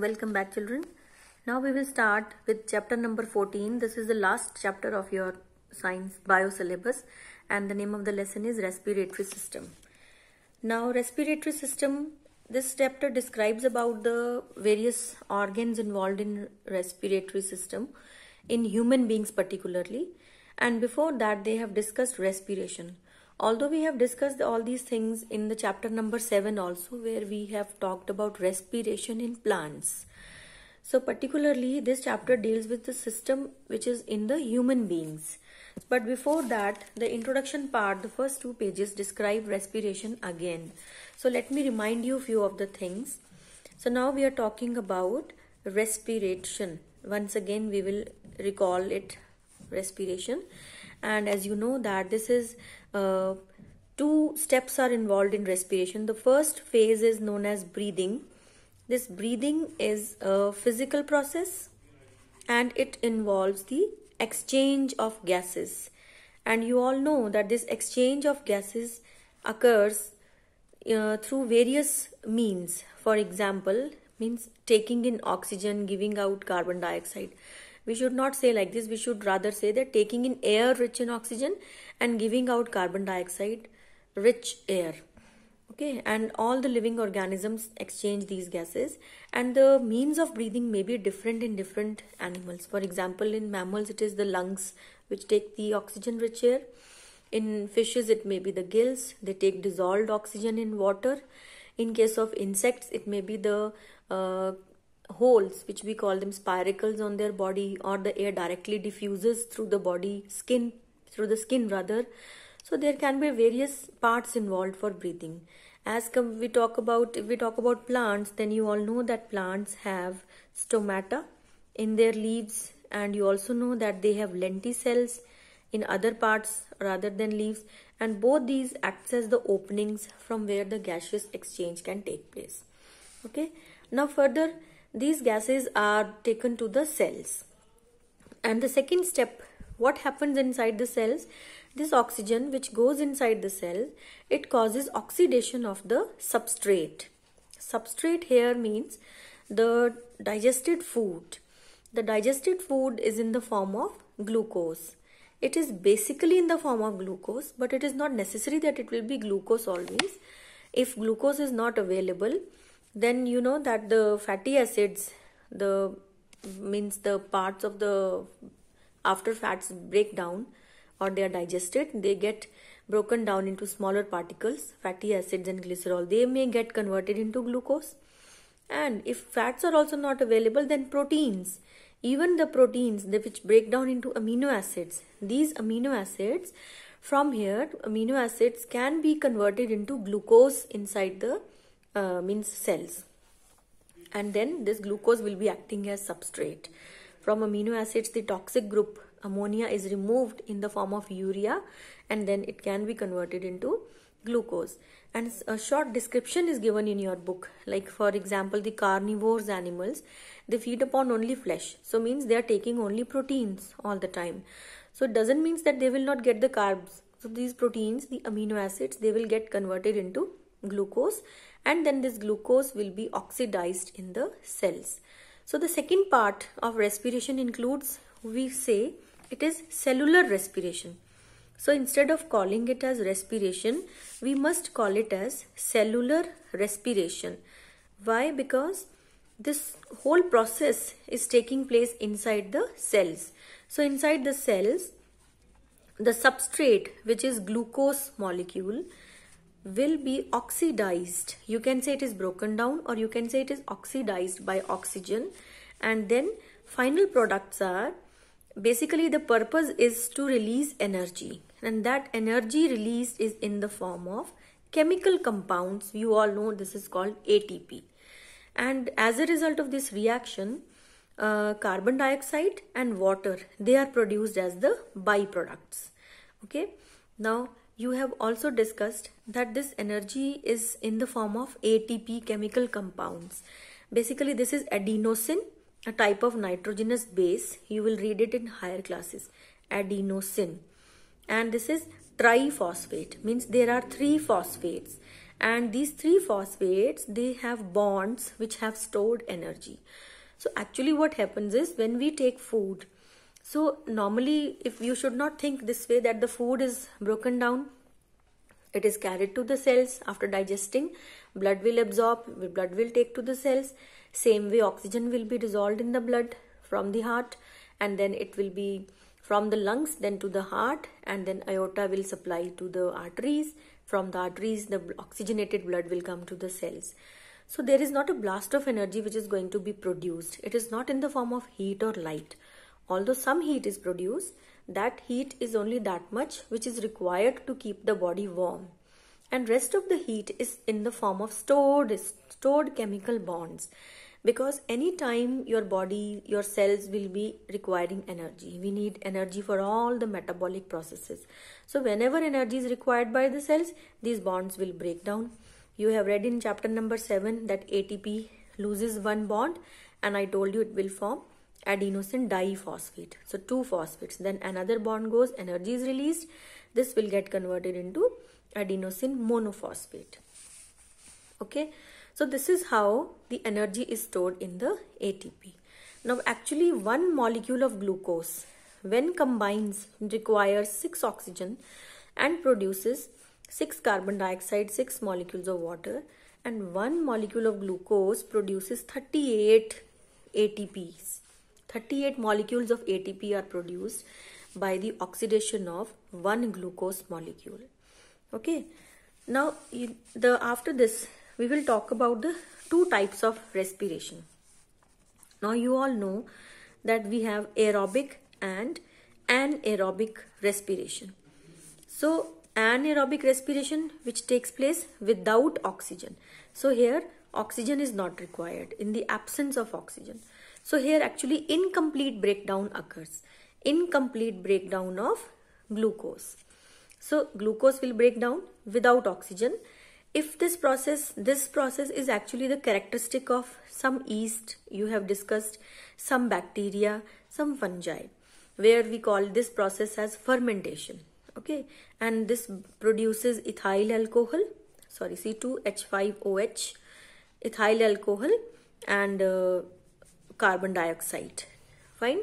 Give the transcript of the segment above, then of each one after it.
Welcome back children. Now we will start with chapter number 14. This is the last chapter of your science bio syllabus and the name of the lesson is respiratory system. Now respiratory system, this chapter describes about the various organs involved in respiratory system in human beings particularly and before that they have discussed respiration. Although we have discussed all these things in the chapter number 7 also where we have talked about respiration in plants. So particularly this chapter deals with the system which is in the human beings. But before that, the introduction part, the first two pages describe respiration again. So let me remind you few of the things. So now we are talking about respiration. Once again, we will recall it respiration and as you know that this is uh, two steps are involved in respiration the first phase is known as breathing this breathing is a physical process and it involves the exchange of gases and you all know that this exchange of gases occurs uh, through various means for example means taking in oxygen giving out carbon dioxide we should not say like this we should rather say that taking in air rich in oxygen and giving out carbon dioxide rich air okay and all the living organisms exchange these gases and the means of breathing may be different in different animals for example in mammals it is the lungs which take the oxygen rich air in fishes it may be the gills they take dissolved oxygen in water in case of insects it may be the uh, holes which we call them spiracles on their body or the air directly diffuses through the body skin through the skin rather so there can be various parts involved for breathing as we talk about if we talk about plants then you all know that plants have stomata in their leaves and you also know that they have lenticels in other parts rather than leaves and both these acts as the openings from where the gaseous exchange can take place okay now further these gases are taken to the cells. And the second step, what happens inside the cells? This oxygen which goes inside the cell, it causes oxidation of the substrate. Substrate here means the digested food. The digested food is in the form of glucose. It is basically in the form of glucose, but it is not necessary that it will be glucose always. If glucose is not available, then you know that the fatty acids the means the parts of the after fats break down or they are digested they get broken down into smaller particles fatty acids and glycerol they may get converted into glucose and if fats are also not available then proteins even the proteins which break down into amino acids these amino acids from here amino acids can be converted into glucose inside the uh, means cells and then this glucose will be acting as substrate from amino acids the toxic group ammonia is removed in the form of urea and then it can be converted into glucose and a short description is given in your book like for example the carnivores animals they feed upon only flesh so means they are taking only proteins all the time so it doesn't means that they will not get the carbs so these proteins the amino acids they will get converted into glucose and then this glucose will be oxidized in the cells. So the second part of respiration includes, we say it is cellular respiration. So instead of calling it as respiration, we must call it as cellular respiration. Why? Because this whole process is taking place inside the cells. So inside the cells, the substrate which is glucose molecule will be oxidized. You can say it is broken down or you can say it is oxidized by oxygen. And then final products are basically the purpose is to release energy and that energy released is in the form of chemical compounds. You all know this is called ATP. And as a result of this reaction, uh, carbon dioxide and water, they are produced as the byproducts. Okay. Now, you have also discussed that this energy is in the form of ATP chemical compounds. Basically, this is adenosine, a type of nitrogenous base. You will read it in higher classes. Adenosine. And this is triphosphate, means there are three phosphates. And these three phosphates, they have bonds which have stored energy. So actually what happens is when we take food, so normally if you should not think this way that the food is broken down it is carried to the cells after digesting blood will absorb blood will take to the cells same way oxygen will be dissolved in the blood from the heart and then it will be from the lungs then to the heart and then aorta will supply to the arteries from the arteries the oxygenated blood will come to the cells so there is not a blast of energy which is going to be produced it is not in the form of heat or light Although some heat is produced, that heat is only that much which is required to keep the body warm. And rest of the heat is in the form of stored, stored chemical bonds. Because any time your body, your cells will be requiring energy. We need energy for all the metabolic processes. So whenever energy is required by the cells, these bonds will break down. You have read in chapter number 7 that ATP loses one bond and I told you it will form adenosine diphosphate. So two phosphates. Then another bond goes, energy is released. This will get converted into adenosine monophosphate. Okay. So this is how the energy is stored in the ATP. Now actually one molecule of glucose when combines requires 6 oxygen and produces 6 carbon dioxide, 6 molecules of water and one molecule of glucose produces 38 ATPs. 38 molecules of ATP are produced by the oxidation of one glucose molecule. Okay. Now, the after this, we will talk about the two types of respiration. Now, you all know that we have aerobic and anaerobic respiration. So, anaerobic respiration which takes place without oxygen. So, here oxygen is not required in the absence of oxygen. So here actually incomplete breakdown occurs. Incomplete breakdown of glucose. So glucose will break down without oxygen. If this process, this process is actually the characteristic of some yeast you have discussed, some bacteria, some fungi, where we call this process as fermentation. Okay, and this produces ethyl alcohol, sorry, C2H5OH, ethyl alcohol, and uh, carbon dioxide fine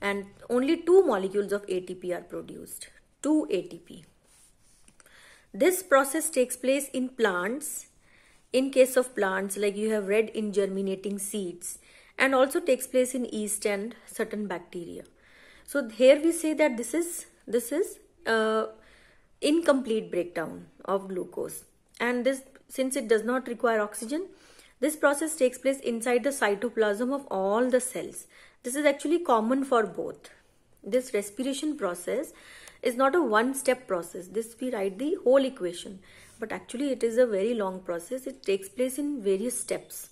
and only two molecules of ATP are produced 2 ATP this process takes place in plants in case of plants like you have read in germinating seeds and also takes place in yeast and certain bacteria so here we say that this is this is uh, incomplete breakdown of glucose and this since it does not require oxygen this process takes place inside the cytoplasm of all the cells. This is actually common for both. This respiration process is not a one step process. This we write the whole equation. But actually it is a very long process. It takes place in various steps.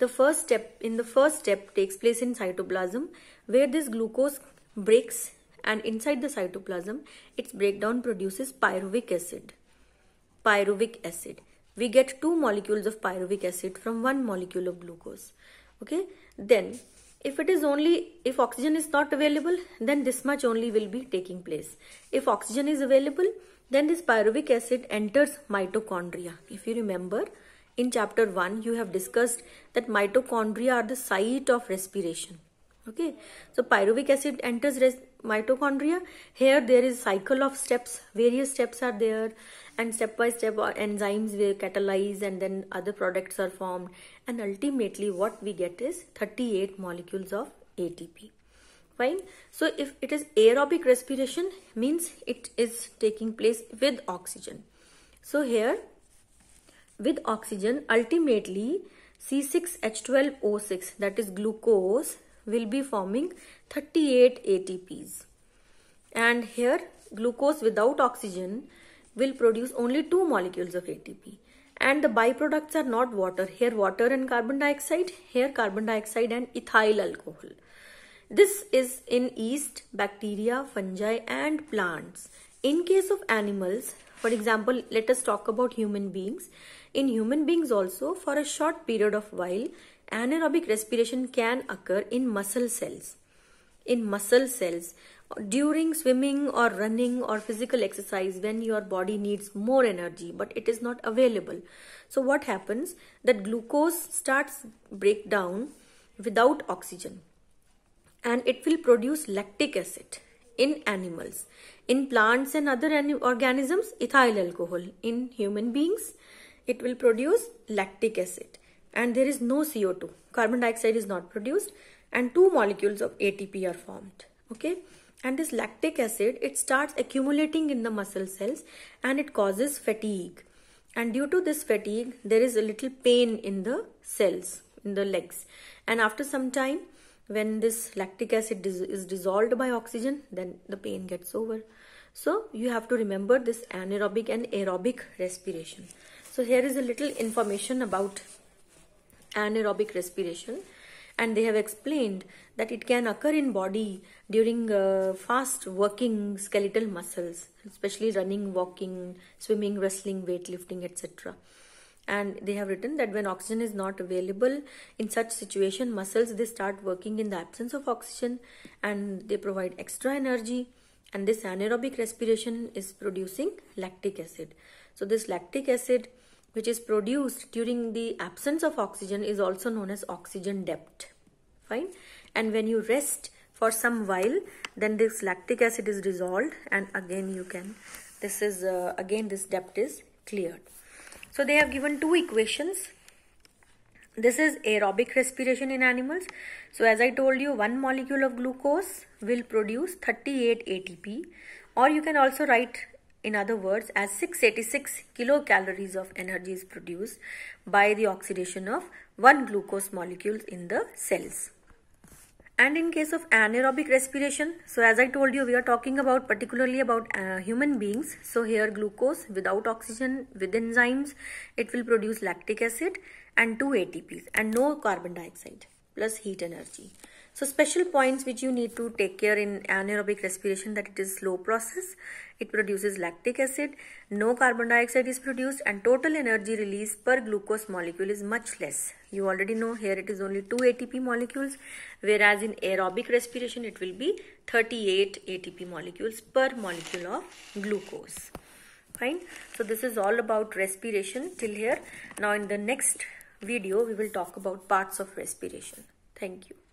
The first step, in the first step takes place in cytoplasm where this glucose breaks and inside the cytoplasm its breakdown produces pyruvic acid pyruvic acid we get two molecules of pyruvic acid from one molecule of glucose okay then if it is only if oxygen is not available then this much only will be taking place if oxygen is available then this pyruvic acid enters mitochondria if you remember in chapter 1 you have discussed that mitochondria are the site of respiration okay so pyruvic acid enters mitochondria here there is cycle of steps various steps are there and step by step uh, enzymes will catalyze, and then other products are formed and ultimately what we get is 38 molecules of ATP fine so if it is aerobic respiration means it is taking place with oxygen so here with oxygen ultimately C6H12O6 that is glucose will be forming 38 ATPs. And here glucose without oxygen will produce only two molecules of ATP. And the byproducts are not water. Here water and carbon dioxide, here carbon dioxide and ethyl alcohol. This is in yeast, bacteria, fungi and plants. In case of animals, for example, let us talk about human beings. In human beings also, for a short period of while, anaerobic respiration can occur in muscle cells in muscle cells during swimming or running or physical exercise when your body needs more energy but it is not available so what happens that glucose starts breakdown without oxygen and it will produce lactic acid in animals in plants and other organisms ethyl alcohol in human beings it will produce lactic acid and there is no CO2. Carbon dioxide is not produced and two molecules of ATP are formed. Okay. And this lactic acid, it starts accumulating in the muscle cells and it causes fatigue. And due to this fatigue, there is a little pain in the cells, in the legs. And after some time, when this lactic acid is dissolved by oxygen, then the pain gets over. So you have to remember this anaerobic and aerobic respiration. So here is a little information about anaerobic respiration and they have explained that it can occur in body during uh, fast working skeletal muscles especially running walking swimming wrestling weightlifting etc and they have written that when oxygen is not available in such situation muscles they start working in the absence of oxygen and they provide extra energy and this anaerobic respiration is producing lactic acid so this lactic acid which is produced during the absence of oxygen is also known as oxygen debt. Fine. And when you rest for some while, then this lactic acid is dissolved and again you can, this is, uh, again this debt is cleared. So they have given two equations. This is aerobic respiration in animals. So as I told you, one molecule of glucose will produce 38 ATP or you can also write in other words, as 686 kilocalories of energy is produced by the oxidation of one glucose molecule in the cells. And in case of anaerobic respiration, so as I told you, we are talking about particularly about uh, human beings. So here glucose without oxygen with enzymes, it will produce lactic acid and 2 ATPs and no carbon dioxide plus heat energy. So special points which you need to take care in anaerobic respiration that it is slow process it produces lactic acid, no carbon dioxide is produced and total energy release per glucose molecule is much less. You already know here it is only 2 ATP molecules whereas in aerobic respiration it will be 38 ATP molecules per molecule of glucose. Fine. So this is all about respiration till here. Now in the next video we will talk about parts of respiration. Thank you.